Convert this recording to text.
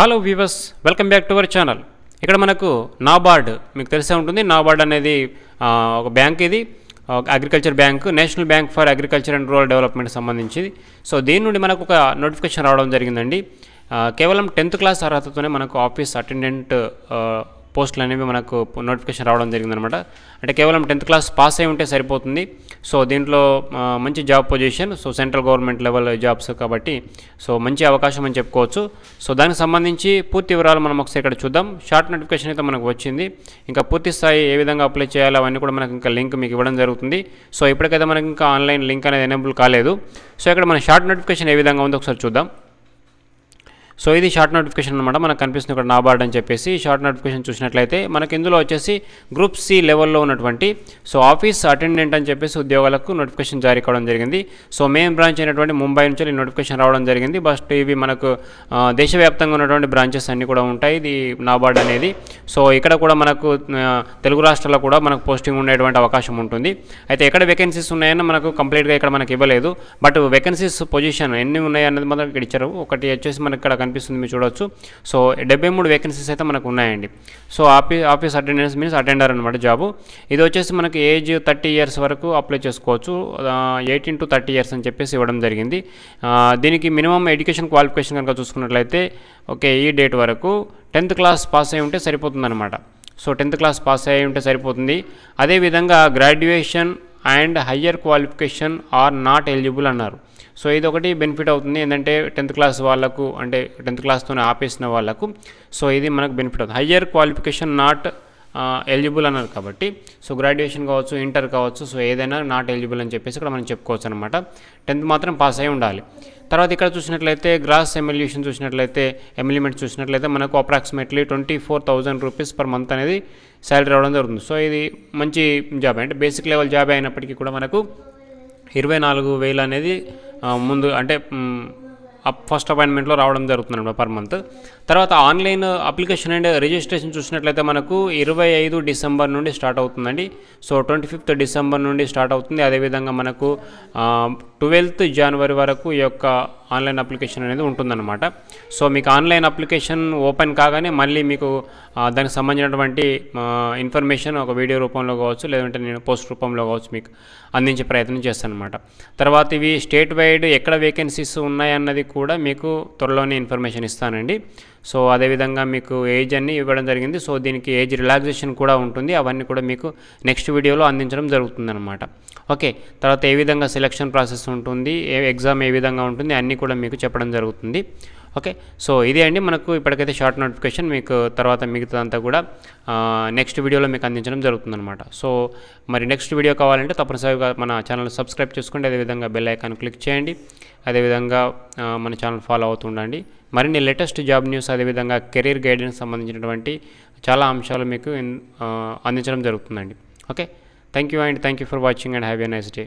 hello viewers welcome back to our channel ఇక్కడ మనకు నాబార్డ్ మీకు తెలిసే ఉంటుంది నాబార్డ్ అనేది ఒక బ్యాంక్ ఇది agriculture bank national bank for agriculture and rural development సంబంధించింది సో దీని నుండి మనకు ఒక నోటిఫికేషన్ రావడం జరిగిందండి కేవలం టెన్త్ క్లాస్ అర్హతతోనే మనకు ఆఫీస్ అటెండెంట్ పోస్టులు అనేవి మనకు నోటిఫికేషన్ రావడం జరిగిందనమాట అంటే కేవలం టెన్త్ క్లాస్ పాస్ అయి ఉంటే సరిపోతుంది సో దీంట్లో మంచి job position so central government level jobs కాబట్టి సో మంచి అవకాశం అని చెప్పుకోవచ్చు సో దానికి సంబంధించి పూర్తి వివరాలు మనం ఒకసారి ఇక్కడ చూద్దాం షార్ట్ నోటిఫికేషన్ అయితే మనకు వచ్చింది ఇంకా పూర్తి స్థాయి ఏ విధంగా అప్లై చేయాలో అవన్నీ కూడా మనకు ఇంకా లింక్ మీకు ఇవ్వడం జరుగుతుంది సో ఇప్పటికైతే మనకి ఇంకా ఆన్లైన్ లింక్ అనేది ఎనేబుల్ కాలేదు సో ఇక్కడ మన షార్ట్ నోటిఫికేషన్ ఏ విధంగా ఉందో ఒకసారి చూద్దాం సో ఇది షార్ట్ నోటిఫికేషన్ అనమాట మనకు కనిపిస్తుంది ఇక్కడ నాబార్డ్ అని చెప్పేసి షార్ట్ నోటిఫికేషన్ చూసినట్లయితే మనకి ఇందులో వచ్చేసి గ్రూప్ సి లెవెల్లో ఉన్నటువంటి సో ఆఫీస్ అటెండెంట్ అని చెప్పేసి ఉద్యోగాలకు నోటిఫికేషన్ జారీ కావడం జరిగింది సో మెయిన్ బ్రాంచ్ అయినటువంటి ముంబై నుంచి ఈ నోటిఫికేషన్ రావడం జరిగింది బస్ట్ ఇవి మనకు దేశవ్యాప్తంగా ఉన్నటువంటి బ్రాంచెస్ అన్నీ కూడా ఉంటాయి ఇది నాబార్డ్ అనేది సో ఇక్కడ కూడా మనకు తెలుగు రాష్ట్రాల్లో కూడా మనకు పోస్టింగ్ ఉండేటువంటి అవకాశం ఉంటుంది అయితే ఎక్కడ వేకెన్సీస్ ఉన్నాయని మనకు కంప్లీట్గా ఇక్కడ మనకి ఇవ్వలేదు బట్ వేకెన్సీస్ పొజిషన్ ఎన్ని ఉన్నాయన్నది మనకి ఇక్కడ ఇచ్చారు ఒకటి వచ్చేసి మనకి ఇక్కడ కనిపిస్తుంది మీరు చూడొచ్చు సో డెబ్బై మూడు వేకెన్సీస్ అయితే మనకు ఉన్నాయండి so office office attendance means attender అనమాట జాబు ఇది వచ్చేసి మనకి ఏజ్ థర్టీ ఇయర్స్ వరకు అప్లై చేసుకోవచ్చు ఎయిటీన్ టు థర్టీ ఇయర్స్ అని చెప్పేసి ఇవ్వడం జరిగింది దీనికి మినిమం ఎడ్యుకేషన్ క్వాలిఫికేషన్ కనుక చూసుకున్నట్లయితే ఓకే ఈ డేట్ వరకు టెన్త్ క్లాస్ పాస్ అయి ఉంటే అనమాట సో టెన్త్ క్లాస్ పాస్ అయి ఉంటే సరిపోతుంది అదేవిధంగా graduation and higher qualification are not eligible అన్నారు సో ఇది ఒకటి బెనిఫిట్ అవుతుంది ఏంటంటే టెన్త్ క్లాస్ వాళ్ళకు అంటే టెన్త్ క్లాస్తోనే ఆపేసిన వాళ్ళకు సో ఇది మనకు బెనిఫిట్ అవుతుంది హయ్యర్ క్వాలిఫికేషన్ నాట్ ఎలిజిబుల్ అన్నారు కాబట్టి సో గ్రాడ్యుయేషన్ కావచ్చు ఇంటర్ కావచ్చు సో ఏదైనా నాట్ ఎలిజిబుల్ అని చెప్పేసి ఇక్కడ మనం చెప్పుకోవచ్చు అనమాట టెన్త్ మాత్రం పాస్ అయి ఉండాలి తర్వాత ఇక్కడ చూసినట్లయితే గ్రాస్ ఎమ్యుల్యూషన్ చూసినట్లయితే ఎమిలిమెంట్ చూసినట్లయితే మనకు approximately twenty four thousand rupees per month అనేది శాలరీ రావడం జరుగుతుంది సో ఇది మంచి జాబ్ అంటే బేసిక్ లెవెల్ జాబ్ అయినప్పటికీ కూడా మనకు ఇరవై నాలుగు వేలు అనేది ముందు అంటే ఫస్ట్ అపాయింట్మెంట్లో రావడం జరుగుతుందన్నమాట పర్ మంత్ తర్వాత ఆన్లైన్ అప్లికేషన్ అండ్ రిజిస్ట్రేషన్ చూసినట్లయితే మనకు ఇరవై ఐదు డిసెంబర్ నుండి స్టార్ట్ అవుతుందండి సో ట్వంటీ ఫిఫ్త్ డిసెంబర్ నుండి స్టార్ట్ అవుతుంది అదేవిధంగా మనకు ట్వెల్త్ జనవరి వరకు ఈ యొక్క ఆన్లైన్ అప్లికేషన్ అనేది ఉంటుందన్నమాట సో మీకు ఆన్లైన్ అప్లికేషన్ ఓపెన్ కాగానే మళ్ళీ మీకు దానికి సంబంధించినటువంటి ఇన్ఫర్మేషన్ ఒక వీడియో రూపంలో కావచ్చు లేదంటే నేను పోస్ట్ రూపంలో కావచ్చు మీకు అందించే ప్రయత్నం చేస్తాను అనమాట తర్వాత ఇవి స్టేట్ వైడ్ ఎక్కడ వేకెన్సీస్ ఉన్నాయన్నది కూడా మీకు త్వరలోనే ఇన్ఫర్మేషన్ ఇస్తానండి సో అదేవిధంగా మీకు ఏజ్ అన్ని ఇవ్వడం జరిగింది సో దీనికి ఏజ్ రిలాక్సేషన్ కూడా ఉంటుంది అవన్నీ కూడా మీకు నెక్స్ట్ వీడియోలో అందించడం అనమాట ఓకే తర్వాత ఏ విధంగా సెలెక్షన్ ప్రాసెస్ ఉంటుంది ఏ ఎగ్జామ్ ఏ విధంగా ఉంటుంది అన్నీ కూడా మీకు చెప్పడం జరుగుతుంది ఓకే సో ఇదే అండి మనకు ఇప్పటికైతే షార్ట్ నోటిఫికేషన్ మీకు తర్వాత మిగతాదంతా కూడా నెక్స్ట్ వీడియోలో మీకు అందించడం జరుగుతుందనమాట సో మరి నెక్స్ట్ వీడియో కావాలంటే తప్పనిసరిగా మన ఛానల్ సబ్స్క్రైబ్ చేసుకోండి అదేవిధంగా బెల్ ఐకాన్ క్లిక్ చేయండి అదేవిధంగా మన ఛానల్ ఫాలో అవుతుండండి మరిన్ని లేటెస్ట్ జాబ్ న్యూస్ అదేవిధంగా కెరీర్ గైడెన్స్ సంబంధించినటువంటి చాలా అంశాలు మీకు అందించడం జరుగుతుందండి okay thank you and thank you for watching and have a nice day